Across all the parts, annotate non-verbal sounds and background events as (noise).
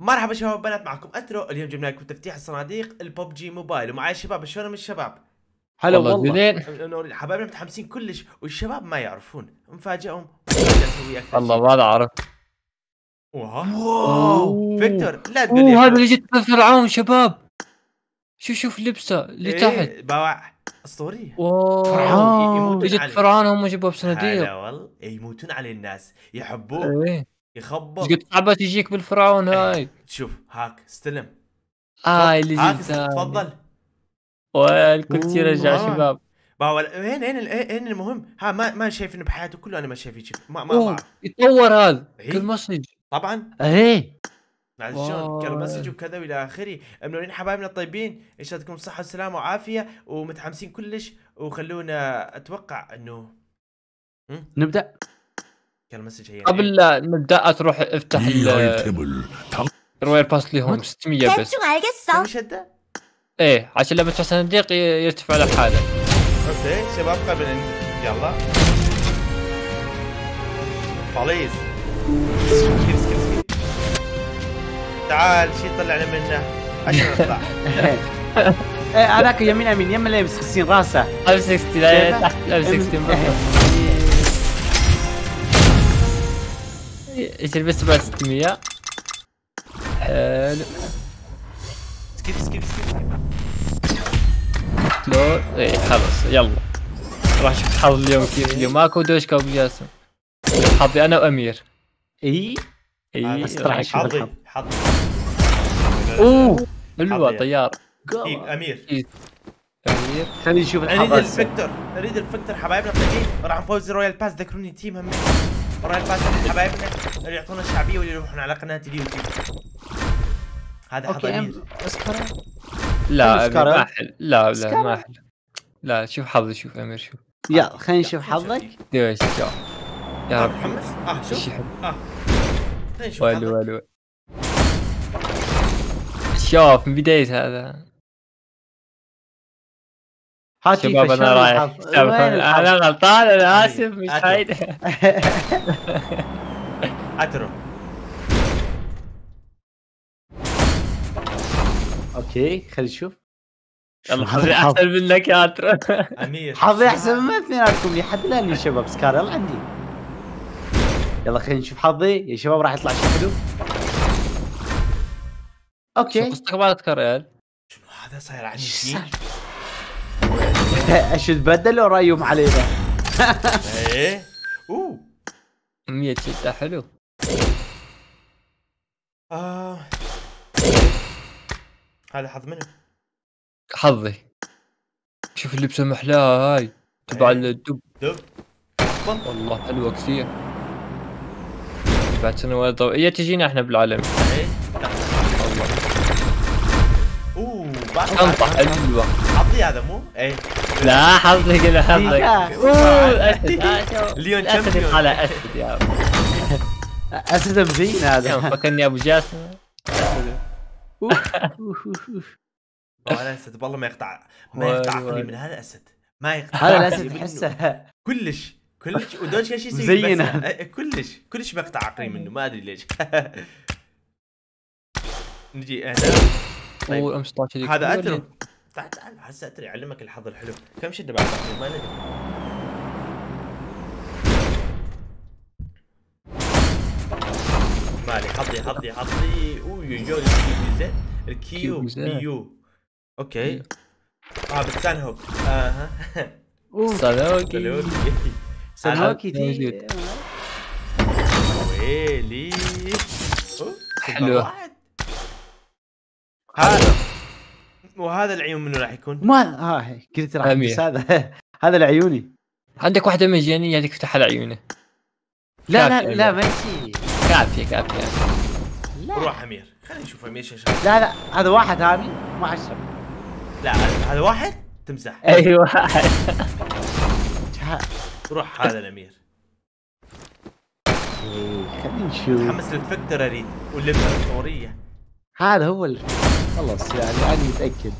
مرحبا شباب وبنات معكم اترو اليوم جبنا لكم تفتيح الصناديق البوب جي موبايل ومعي شباب شلونهم الشباب؟ هلا والله حبايبنا متحمسين كلش والشباب ما يعرفون نفاجئهم الله ما اعرف واو فيكتور لا تقول هذا اللي جت فرعون شباب شو شوف لبسه اللي إيه تحت باوع اسطوريه فرعون يموتون عليه فرعون هم شباب صناديق هلا والله يموتون عليه الناس يحبوه ايه يخبط قد صعبه تجيك بالفرعون إيه، هاي شوف هاك استلم هاي آه، اللي هاك تفضل والكرسي رجع آه. شباب باول هنا هنا هنا المهم ها ما ما شايف انه بحياته كله انا ما شايف شيء ما ما, ما. يتطور هذا إيه. كل مسج طبعا ايه معلش شلون كل مسج وكذا والى اخره منورين حبايبنا الطيبين ان شاء الله صحه وسلامه وعافيه ومتحمسين كلش وخلونا اتوقع انه نبدا المسج هي قبل إيه؟ لا نبدا تروح افتح الرويال باس لي 600 بس ايه عشان لما تفتح صناديق يرتفع لحاله اوكي شباب قبل يلا فاليز سكيل سكيل سكيل تعال شي طلعنا منه عشان نطلع (laughs) هذاك إيه، يمين يمين يمين لابس 60 راسه 60 60 سبعة 7600 حلو سكيب سكيب سكيب لو اي خلاص يلا راح شوف حظ اليوم كيف اليوم ماكو دوش كاب جاسم حظي انا وامير اي اي راح اشوف حظي حظي اوه حلوه طيار امير امير خليني نشوف اريد الفكتور اريد الفكتور حبايبنا الطيبين راح نفوز رويال باس ذكروني تيم هم رويال باس حبايبنا اللي يعطونا الشعبيه واللي يروحون على قناه اليوتيوب هذا حضر اسكر لا ما حل لا لا ما حل لا شوف حظي شوف امير شوف يلا خلينا نشوف حظك آه، آه، ايش شوف يا رب متحمس اه شوف اه خلينا نشوف والو والو شوف من بداية هذا هات شباب انا رايح انا غلطان انا اسف مش عايده (laughs) اترو اوكي خلي نشوف يلا حظي احسن منك يا اترو (laughs) امير حظي احسن من اثنيناتكم الان يا شباب سكار يلا عندي يلا خلينا نشوف حظي يا شباب راح يطلع شيء حلو اوكي شو قصتك اذكر يا شنو هذا صاير عندي شيء؟ ايش تبدل ورايهم علينا؟ (laughs) ايه اوه 100 شيء حلو آه. هذا حظ منه حظي شوف اللي بسمحلاه هاي تبع إيه. الدب دب والله حلوه كثير بعد سنوات ضوء تجينا احنا بالعالم ايه الله اوه شنطه حلوه حظي هذا مو؟ ايه لا حظي كذا حظي إيه. اوه اسد اليون على اسد يا اسد مبين هذا فكرني ابو جاسم اسد انا اسد والله ما يقطع ما يقطع عقلي من هذا الاسد ما يقطع هذا الاسد تحسه كلش كلش ودوش ايش زينا إيه، كلش كلش ما يقطع عقلي منه ما ادري ليش (laughs) نجي هنا طيب. هذا اتر تعال تعال هسه اتري اعلمك الحظ الحلو كم شده بعد ما ندري حطي حطي حظي حظي يو زين الكيو بيو اوكي اه بالسان هوك اها آه، سلوكي سلوكي موجود ويلي حلو هذا وهذا العيون منو راح يكون؟ ما ها قلت راح بس هذا هذا لعيوني عندك واحده مجانيه تفتح على عيونه لا لا لا ما يصير كافيه كافيه روح امير خلينا نشوف امير ايش لا لا هذا واحد هامي ما عشرة لا هذا واحد تمزح اي أيوة. واحد روح هذا الامير خلينا نشوف متحمس للفكتور اريد هذا هو ال... خلص يعني انا متاكد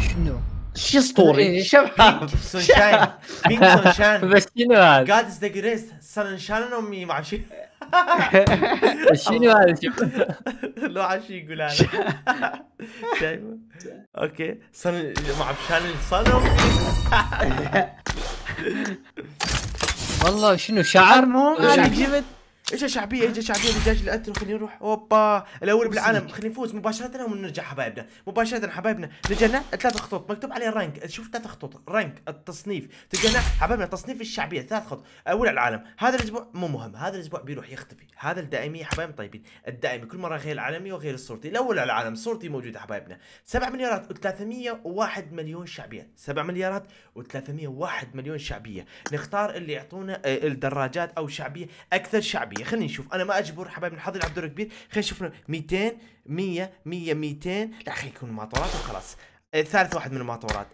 شنو شي اسطوري شباب سونشاين بينك سونشاين بس شنو هذا؟ جادز ذا جريست جريس سونشاين امي ما اعرف شنو هذا لو عاش يقول هذا شايفه اوكي سن ما اعرف شان الصنم والله شنو شعر مو انا جبت ايش الشعبيه ايش الشعبيه دجاج الاتر خلينا نروح اوبا الاول بالعالم خلينا نفوز مباشره ونرجع حبايبنا مباشره حبايبنا رجعنا ثلاث خطوط مكتوب عليه رانك شوف ثلاث خطوط رانك التصنيف تجينا حبايبنا تصنيف الشعبيه ثلاث خطوط اول العالم هذا الاسبوع مو مهم هذا الاسبوع بيروح يختفي هذا الدائمي حبايبنا طيبين الدائمي كل مره غير العالمي وغير الصورتي الاول على العالم صورتي موجوده حبايبنا 7 مليارات و301 مليون شعبيه 7 مليارات و301 مليون شعبيه نختار اللي يعطونا آه، الدراجات او شعبيه اكثر شعبيه 100 خلينا نشوف انا ما اجبر حبايبنا الحاضرين يلعب الدور كبير خلينا نشوف 200 100 100 200 لا خلينا يكون ماطورات وخلاص إيه، ثالث واحد من الماطورات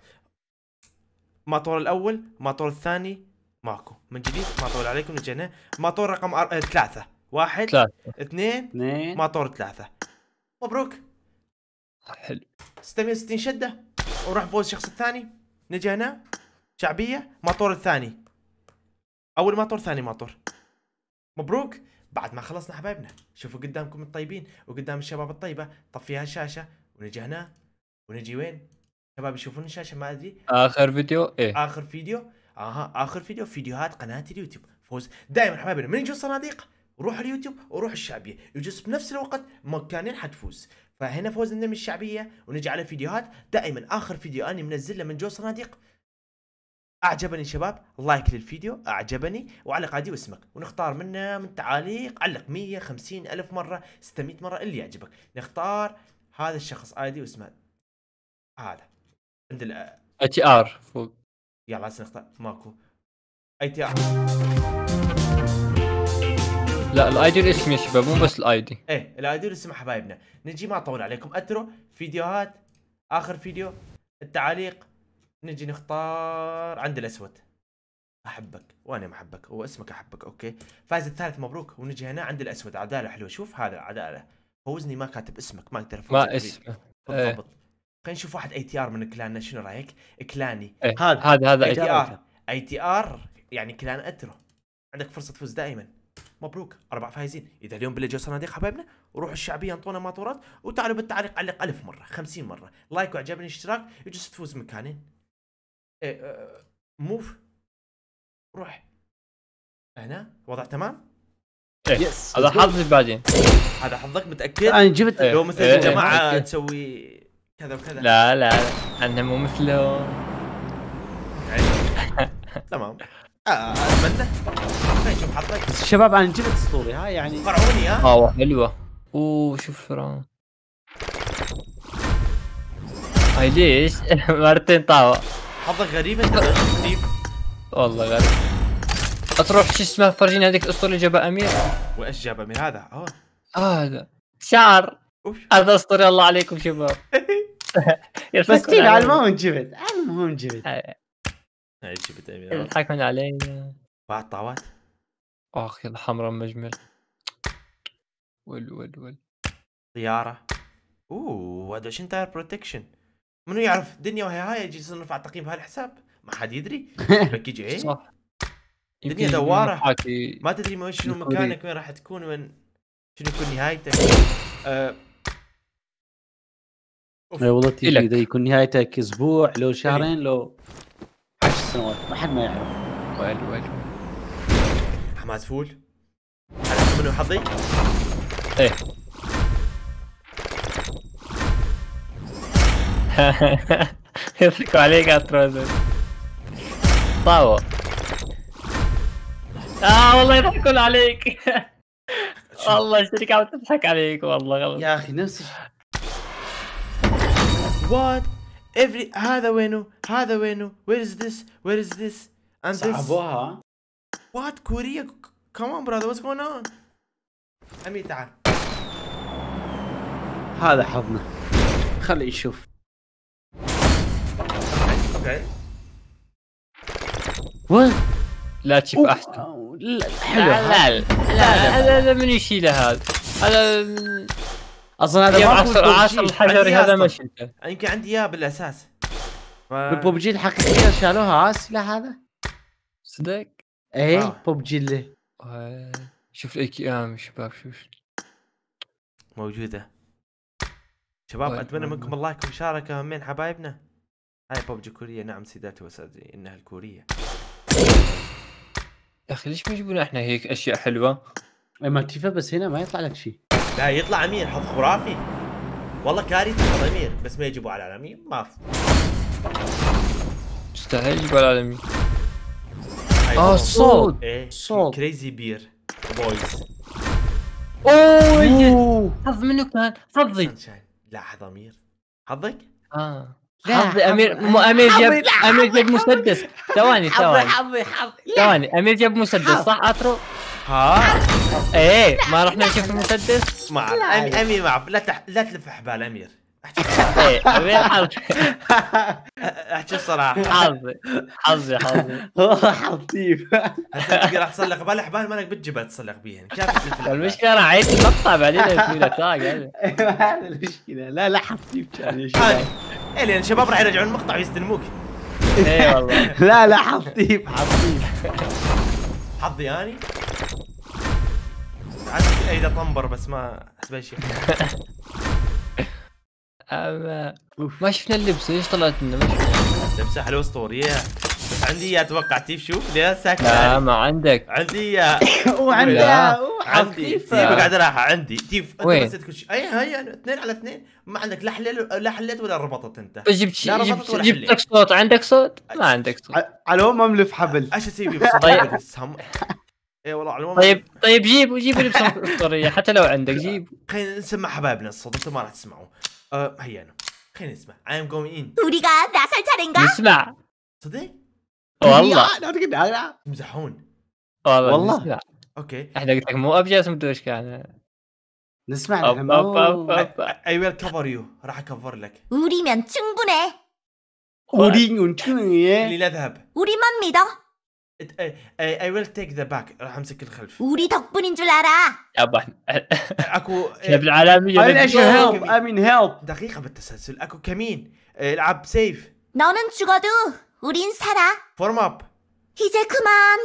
ماطور الاول ماطور الثاني ماكو من جديد ما طول عليكم رجعنا ماطور رقم أر... إيه، ثلاثة واحد ثلاثة اثنين اثنين ماطور ثلاثة مبروك حلو 660 شدة ونروح فوز الشخص الثاني نجي هنا شعبية ماطور الثاني أول ماطور ثاني ماطور مبروك بعد ما خلصنا حبايبنا شوفوا قدامكم الطيبين وقدام الشباب الطيبه طفيها الشاشه ونجي هنا ونجي وين شباب يشوفون الشاشه ما ادري اخر فيديو ايه اخر فيديو اها اخر فيديو فيديوهات قناه اليوتيوب فوز دائما حبايبنا من يجون صناديق روح اليوتيوب وروح الشعبيه يجوز بنفس الوقت مكانين حتفوز فهنا فوز من الشعبيه ونجي على فيديوهات دائما اخر فيديو اني منزله من جو صناديق اعجبني شباب لايك للفيديو اعجبني وعلق عادي واسمك ونختار منه من تعاليق علق 150 الف مره 600 مره اللي يعجبك نختار هذا الشخص ايدي واسمه هذا عند ال تي ار فوق يلا نختار ماكو اي تي ار لا دي الاسم يا شباب مو بس الاي دي ايه دي الاسم حبايبنا نجي ما اطول عليكم اترو فيديوهات اخر فيديو التعاليق نجي نختار عند الاسود احبك وانا محبك واسمك احبك اوكي فاز الثالث مبروك ونجي هنا عند الاسود عداله حلوه شوف هذا عداله فوزني ما كاتب اسمك ما اقدر ما اسمه بالضبط إيه. خلينا نشوف واحد اي تي ار من كلاننا شنو رايك؟ كلاني إيه. هذا هذا هذا اي تي ار اي تي ار يعني كلان اترو عندك فرصه تفوز دائما مبروك اربع فايزين اذا اليوم بالليل صناديق حبايبنا وروحوا الشعبيه انطونا ماطورات وتعالوا بالتعليق علق ألف مره 50 مره لايك وعجبني اشتراك يجوز تفوز مكانين ايه موف آه، آه، روح هنا وضع تمام يس إيه. هذا حظك بعدين هذا حظك متاكد انا جبت إيه. لو مثل إيه. الجماعه جماعه تسوي كذا وكذا لا لا انا مو مثله (laughs) تمام آه، اتمنى طيب، شوف حظك شباب انا جبت اسطوري ها يعني فرعوني ها اه حلوه اوه شوف فرعون (laughs) هاي ليش؟ (laughs) مرتين طاوه حظك غريب انت غريب والله غريب تروح شو اسمه فرجيني هذيك الاسطوره اللي جابها امير وايش جاب امير هذا اه هذا آه، شعر هذا اسطوري الله عليكم شباب (laughs) بس على المهم جبت على المهم جبت آه. إيه، جبت امير يضحكون علي بعد طاوات اخ يا الحمراء مجمل ول ول ول طياره اوه هذا شن تاير بروتكشن منو يعرف الدنيا وهي هاي يجي نرفع التقييم بهالحساب ما حد يدري لك (laughs) يجي صح الدنيا دواره ما تدري ما شنو مكانك وين راح تكون وين شنو يكون نهايتك أه. اي والله اذا يكون نهايتك اسبوع لو شهرين لو 10 سنوات ما حد ما يعرف ويل ويل حماس فول منو حظي؟ ايه يضحكوا عليك اتروزن طاوة اه والله يضحكوا عليك والله الشركة عم تضحك عليك والله غلط يا اخي نفس وات افري هذا وينه هذا وينه وير از ذس وير از ذس سحبوها وات كوريا كمان براذر واتس جوين اون امي تعال هذا حظنا خلي يشوف متعب لا تشوف احسن حلو لا لا لا هذا من يشيله هذا هذا اصلا هذا عصر عصر الحجري هذا ما شلته يمكن عندي اياه بالاساس بالببجي الحقيقيه شالوها اسلحه هذا صدق؟ ايه بوبجي اللي آه، شوف الايكيام آه، شباب شوف موجوده شباب اتمنى منكم اللايك والمشاركه من حبايبنا هاي ببجي كوريا نعم سيداتي وسادتي انها الكوريه يا اخي ليش ما يجيبون احنا هيك اشياء حلوه؟ اما إيه، تيفا بس هنا ما يطلع لك شيء لا يطلع امير حظ خرافي والله كارثه حظ امير بس ما يجيبوا على الامير ما في مستحيل يجيبوا على الامير اه صوت ايه صوت كريزي بير بويز اوه حظ منو كان؟ حظي حظ امير حظك؟ اه حظي امير مو امير جاب امير جاب مسدس ثواني ثواني حظي حظي ثواني امير جاب مسدس صح اترو؟ ها ايه ما رحنا نشوف المسدس ما امير ما لا لا تلف حبال امير احكي إيه، الصراحه (laughs) احكي الصراحه حظي حظي حظي والله حظي طيب. راح تصلق بالحبال مالك بتجيبها تسلق بيها المشكله انا عيت المقطع بعدين لك (laughs) المشكله لا لا حظي طيب. كان ايه لان الشباب راح يرجعون المقطع ويستلموك اي إيه. والله (laughs) لا لا حظي حظي حظي اني عاد اذا طنبر بس ما حسب شيء ما شفنا اللبسه ايش طلعت لنا ما شفنا لبسه حلوه اسطوريه عندي اياه اتوقع تيف شوف ليه ساكت لا ما عندك عندي اياه (coughs) وعندها عندي سيبك آه. قاعد راح عندي تيف انت كل شيء اي هي يعني اثنين على اثنين ما عندك لا حليت لا حليت ولا ربطت انت جبت شيء جبت صوت عندك صوت؟ ما عندك صوت على ما ملف حبل ايش اسوي (laughs) طيب اي والله على العموم طيب طيب جيب جيب لي بصوت حتى لو عندك جيب (laughs) خلينا نسمع حبايبنا الصوت انتم ما راح تسمعوا أه هيا خلينا نسمع اي going in 우리가 نسمع صدق؟ والله لا تمزحون والله اوكي احنا قلت لك مو ابجس مدوش كان نسمع اي ويل كفر يو راح اكفر لك اوري مان تشنغوني اوري مان تشنغوني اللي لا ذهب اوري مان ميدا اي ويل تيك ذا باك راح امسك الخلف 우리 덕분인 줄 알아 طبعا اكو (laughs) احنا بالعالميه هيلب اي مين هيلب دقيقه بالتسلسل اكو كمين آه، العب سيف نونن تشغدو 우린 살아 فورم اب 이제 كمان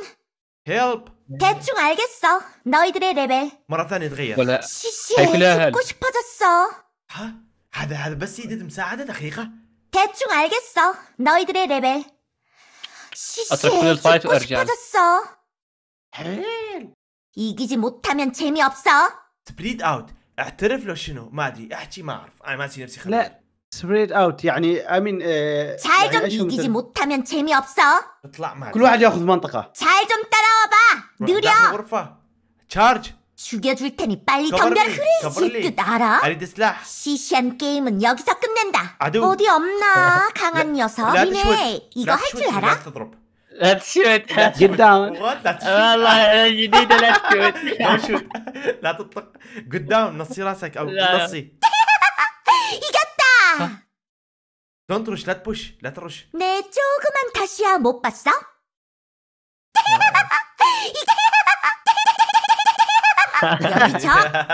هيلب 대충 알겠어. 너희들의 레벨. مرة ثانية نتغير ولا 시시 아이클레아. 죽고 싶어졌어. ها هذا هذا بس يدد مساعدة دقيقة 대충 알겠어. 너희들의 레벨. 시시 어차피 오늘 파이브 죽고 알지 않- 싶어졌어. حلال 이기지 못하면 재미없어. سبليد اوت اعترف له شنو ما ادري احكي ما اعرف انا ما نسي نفسي خبير لا. سبريد اوت يعني امين آه 잘좀 يعني إيش هو مثل- 이기지 못하면 재미없어. اطلع معك كل واحد ياخذ منطقه 잘좀 따라와봐. 느려! c h a 죽여줄 테니 빨리 덤벼라 흐레지뜻 알아? 시시한 게임은 여기서 끝낸다 어디 없나 강한 녀석 니네 이거 할 줄 알아? Let's shoot. Get down. What? Let's shoot. you need to let's shoot. Don't shoot. لا تطق قدام نصي راسك او نصي. 이겼다. Don't rush. لا تبوش. لا ترش. 내 조그만 다시야 못 봤어? 이겼다. 여기서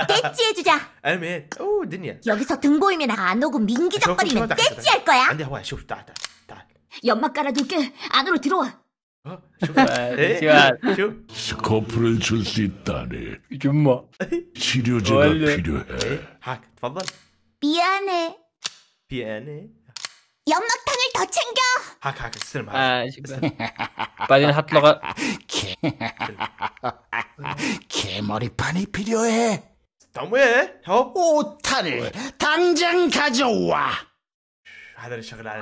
떼찌해주자. 아니면 오 느니야. 여기서 등 보이면 안 오고 민기적거리면 떼찌할 거야. 안돼 와쇼 따따 따. 연막 깔아둘게. 안으로 들어와. 어? 스코프를 아, 네, 줄수 있다니. 줌마. 치료제가 필요해. 학, 미안해. 미안해. 연막 사탕을 더 챙겨. 하크 하크 쓸 말. 아, 빨리 핫도그 개머리판이 필요해. 너무해. 형. 오타를 당장 가져와. هذا 저걸 알.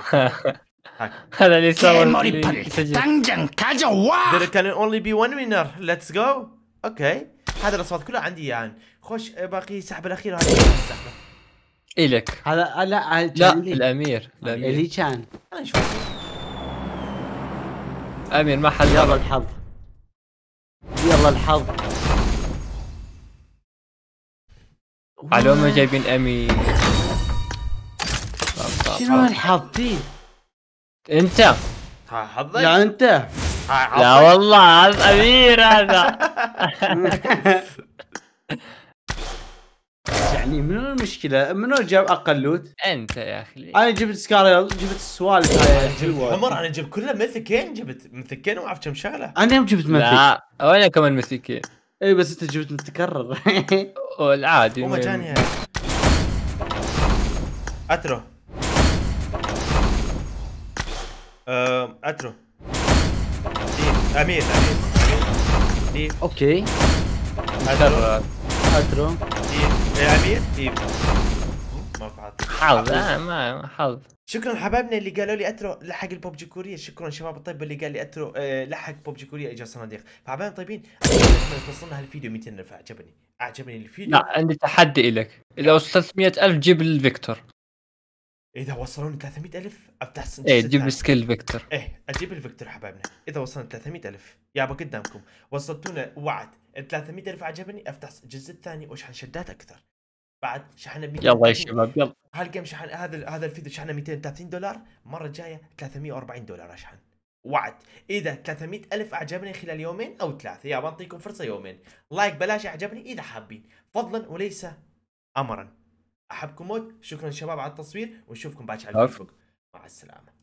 على هاك. 개머리판을 당장 가져와. There can only be one winner. Let's go. Okay. هذا الاصوات كلها عندي يعني. خوش باقي السحبه الاخيره هذه السحبه. الك هذا آه، لا آه، لا الامير آه، الامير اللي كان امير ما حد يلا الحظ يلا الحظ على ما جايبين امير شنو الحظ انت حظي لا انت لا والله هذا امير هذا (laughs) (laughs) يعني منو المشكله؟ منو جاب اقل لوت؟ انت يا اخي انا جبت سكاريل جبت السوالف هاي عمر انا جبت كله مثكين جبت مثكين وما اعرف كم شغله انا يوم جبت مثك لا وانا كمان مثكين اي بس انت جبت متكرر (laughs) والعادي مجاني أه، اترو اترو امير امير اوكي اترو اترو يعني؟ حظ آه ما حظ شكرا حبايبنا اللي قالوا لي اترو لحق الببجي كوريا شكرا شباب الطيب اللي قال لي اترو آه، لحق ببجي كوريا اجا صناديق فحبايبنا طيبين وصلنا هالفيديو 200 الف عجبني اعجبني الفيديو لا عندي تحدي لك اذا وصلت 100 الف جيب الفيكتور اذا وصلوني 300 الف افتح سنجر ايه جيب سكيل فيكتور ايه اجيب الفيكتور حبايبنا اذا وصلنا 300 الف يابا قدامكم وصلتونا وعد 300 الف عجبني افتح الجزء الثاني واشحن شدات اكثر بعد شحنا يلا يا شباب يلا هالجيم شحن هذا هذا الفيديو شحنا 230 دولار المره الجايه 340 دولار اشحن وعد اذا 300 الف اعجبني خلال يومين او ثلاثه يا بنطيكم فرصه يومين لايك بلاش اعجبني اذا حابين فضلا وليس امرا احبكم موت شكرا شباب على التصوير ونشوفكم باكر على الفيسبوك مع السلامه